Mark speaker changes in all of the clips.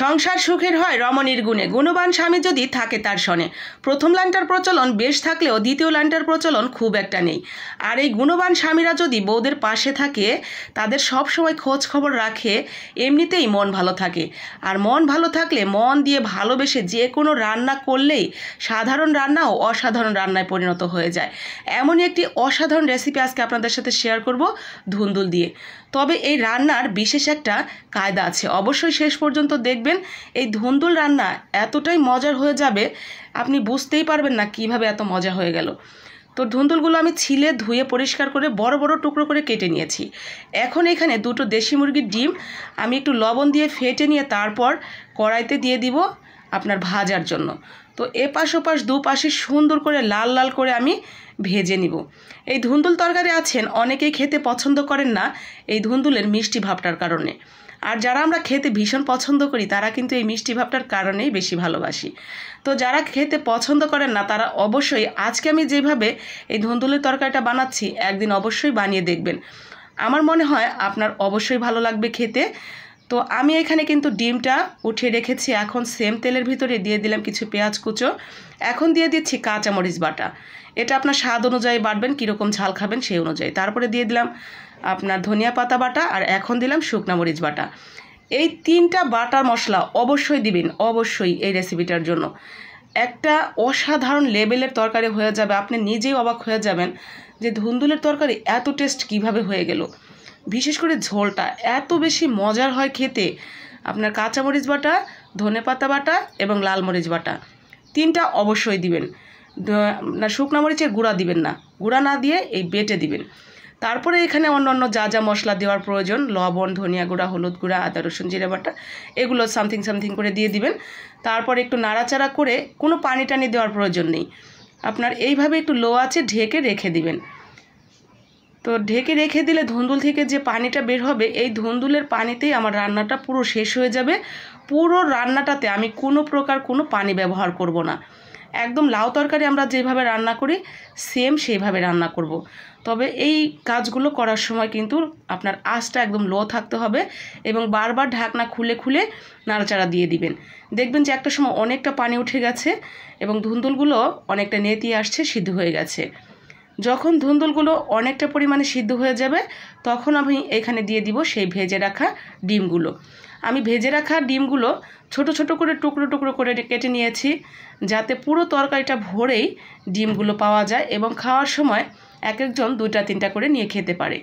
Speaker 1: সংসার সুখের হয় রমণীর গুণে গুণবান স্বামী যদি থাকে তার সনে প্রথম লাইনটার প্রচলন বেশ থাকলেও দ্বিতীয় লাইনটার প্রচলন খুব একটা নেই আর এই গুণবান স্বামীরা যদি বউদের পাশে থাকে তাদের সব সময় খোঁজ খবর রাখে এমনিতেই মন ভালো থাকে আর মন ভালো থাকলে মন দিয়ে ভালোবেসে যে কোনো রান্না করলেই সাধারণ রান্নাও অসাধারণ রান্নায় পরিণত হয়ে যায় এমনই একটি অসাধারণ রেসিপি আজকে আপনাদের সাথে শেয়ার করব ধুন্দুল দিয়ে তবে এই রান্নার বিশেষ একটা কায়দা আছে অবশ্যই শেষ পর্যন্ত দেখবে দেখবেন এই ধুন্দুল রান্না এতটাই মজার হয়ে যাবে আপনি বুঝতেই পারবেন না কিভাবে এত মজা হয়ে গেল তো ধুন্দুলগুলো আমি ছিলে ধুয়ে পরিষ্কার করে বড় বড় টুকরো করে কেটে নিয়েছি এখন এখানে দুটো দেশি মুরগির ডিম আমি একটু লবণ দিয়ে ফেটে নিয়ে তারপর কড়াইতে দিয়ে দিব আপনার ভাজার জন্য তো এপাশ ওপাশ দুপাশে সুন্দর করে লাল লাল করে আমি ভেজে নিব এই ধুন্দুল তরকারি আছেন অনেকেই খেতে পছন্দ করেন না এই ধুন্দুলের মিষ্টি ভাবটার কারণে আর যারা আমরা খেতে ভীষণ পছন্দ করি তারা কিন্তু এই মিষ্টি ভাবটার কারণেই বেশি ভালোবাসি তো যারা খেতে পছন্দ করেন না তারা অবশ্যই আজকে আমি যেভাবে এই ধুন্দুলের তরকারিটা বানাচ্ছি একদিন অবশ্যই বানিয়ে দেখবেন আমার মনে হয় আপনার অবশ্যই ভালো লাগবে খেতে তো আমি এখানে কিন্তু ডিমটা উঠিয়ে রেখেছি এখন সেম তেলের ভিতরে দিয়ে দিলাম কিছু পেঁয়াজ কুচো এখন দিয়ে দিচ্ছি কাঁচামরিচ বাটা এটা আপনার স্বাদ অনুযায়ী বাটবেন কীরকম ঝাল খাবেন সেই অনুযায়ী তারপরে দিয়ে দিলাম আপনার ধনিয়া পাতা বাটা আর এখন দিলাম শুকনা মরিচ বাটা এই তিনটা বাটার মশলা অবশ্যই দিবেন অবশ্যই এই রেসিপিটার জন্য একটা অসাধারণ লেভেলের তরকারি হয়ে যাবে আপনি নিজেই অবাক হয়ে যাবেন যে ধুন্দুলের তরকারি এত টেস্ট কিভাবে হয়ে গেল বিশেষ করে ঝোলটা এত বেশি মজার হয় খেতে আপনার কাঁচামরিচ বাটা ধনে পাতা বাটা এবং লাল মরিচ বাটা তিনটা অবশ্যই দিবেন না শুকনা মরিচের গুঁড়া দিবেন না গুঁড়া না দিয়ে এই বেটে দিবেন তারপরে এখানে অন্য অন্য যা যা মশলা দেওয়ার প্রয়োজন লবণ ধনিয়া গুঁড়া হলুদ গুঁড়া আদা রসুন জিরা বাটা এগুলো সামথিং সামথিং করে দিয়ে দিবেন তারপর একটু নাড়াচাড়া করে কোনো পানি টানি দেওয়ার প্রয়োজন নেই আপনার এইভাবে একটু লো আছে ঢেকে রেখে দিবেন তো ঢেকে রেখে দিলে ধুন্দুল থেকে যে পানিটা বের হবে এই ধুন্দুলের পানিতেই আমার রান্নাটা পুরো শেষ হয়ে যাবে পুরো রান্নাটাতে আমি কোনো প্রকার কোনো পানি ব্যবহার করব না একদম লাউ তরকারি আমরা যেভাবে রান্না করি সেম সেইভাবে রান্না করব। তবে এই কাজগুলো করার সময় কিন্তু আপনার আঁচটা একদম লো থাকতে হবে এবং বারবার ঢাকনা খুলে খুলে নাড়াচাড়া দিয়ে দিবেন দেখবেন যে একটা সময় অনেকটা পানি উঠে গেছে এবং ধুন্দুলগুলো অনেকটা নেতিয়ে আসছে সিদ্ধ হয়ে গেছে যখন ধুন্দুলগুলো অনেকটা পরিমাণে সিদ্ধ হয়ে যাবে তখন আমি এখানে দিয়ে দিব সেই ভেজে রাখা ডিমগুলো আমি ভেজে রাখা ডিমগুলো ছোট ছোট করে টুকরো টুকরো করে কেটে নিয়েছি যাতে পুরো তরকারিটা ভরেই ডিমগুলো পাওয়া যায় এবং খাওয়ার সময় এক একজন দুইটা তিনটা করে নিয়ে খেতে পারে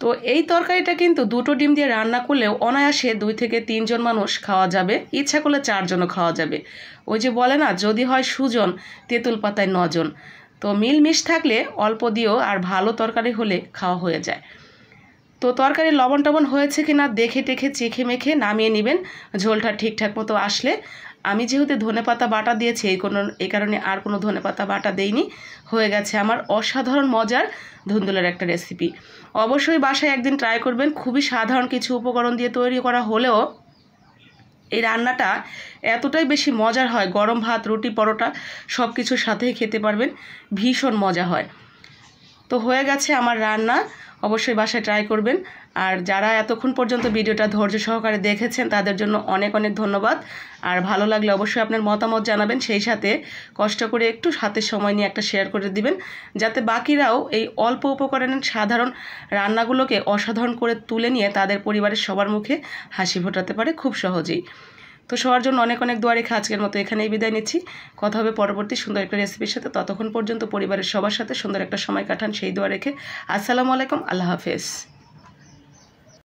Speaker 1: তো এই তরকারিটা কিন্তু দুটো ডিম দিয়ে রান্না করলেও অনায়াসে দুই থেকে তিনজন মানুষ খাওয়া যাবে ইচ্ছা করলে চারজনও খাওয়া যাবে ওই যে বলে না যদি হয় সুজন তেঁতুল পাতায় নজন তো মিশ থাকলে অল্প দিও আর ভালো তরকারি হলে খাওয়া হয়ে যায় তো তরকারি লবণ টবণ হয়েছে কি না দেখে টেখে চেখে মেখে নামিয়ে নেবেন ঝোলটা ঠিকঠাক মতো আসলে আমি যেহেতু ধনে পাতা বাটা দিয়েছি এই কোনো এই কারণে আর কোনো ধনে পাতা বাটা দেইনি হয়ে গেছে আমার অসাধারণ মজার ধুন্দুলের একটা রেসিপি অবশ্যই বাসায় একদিন ট্রাই করবেন খুবই সাধারণ কিছু উপকরণ দিয়ে তৈরি করা হলেও এই রান্নাটা এতটাই বেশি মজার হয় গরম ভাত রুটি পরোটা সব কিছুর সাথেই খেতে পারবেন ভীষণ মজা হয় তো হয়ে গেছে আমার রান্না অবশ্যই বাসায় ট্রাই করবেন আর যারা এতক্ষণ পর্যন্ত ভিডিওটা ধৈর্য সহকারে দেখেছেন তাদের জন্য অনেক অনেক ধন্যবাদ আর ভালো লাগলে অবশ্যই আপনার মতামত জানাবেন সেই সাথে কষ্ট করে একটু হাতে সময় নিয়ে একটা শেয়ার করে দিবেন যাতে বাকিরাও এই অল্প উপকরণের সাধারণ রান্নাগুলোকে অসাধারণ করে তুলে নিয়ে তাদের পরিবারের সবার মুখে হাসি ফোটাতে পারে খুব সহজেই তো সবার জন্য অনেক অনেক দোয়ারে রেখে আজকের মতো এখানেই বিদায় নিচ্ছি কথা হবে পরবর্তী সুন্দর একটা রেসিপির সাথে ততক্ষণ পর্যন্ত পরিবারের সবার সাথে সুন্দর একটা সময় কাটান সেই দোয়া রেখে আসসালামু আলাইকুম আল্লাহ হাফেজ